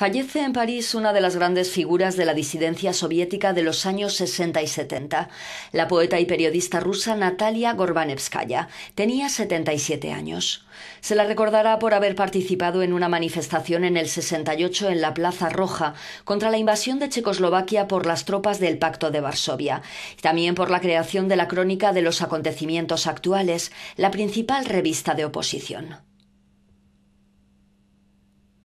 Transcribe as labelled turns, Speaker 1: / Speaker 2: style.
Speaker 1: Fallece en París una de las grandes figuras de la disidencia soviética de los años 60 y 70, la poeta y periodista rusa Natalia Gorbanevskaya. Tenía 77 años. Se la recordará por haber participado en una manifestación en el 68 en la Plaza Roja contra la invasión de Checoslovaquia por las tropas del Pacto de Varsovia y también por la creación de la Crónica de los Acontecimientos Actuales, la principal revista de oposición.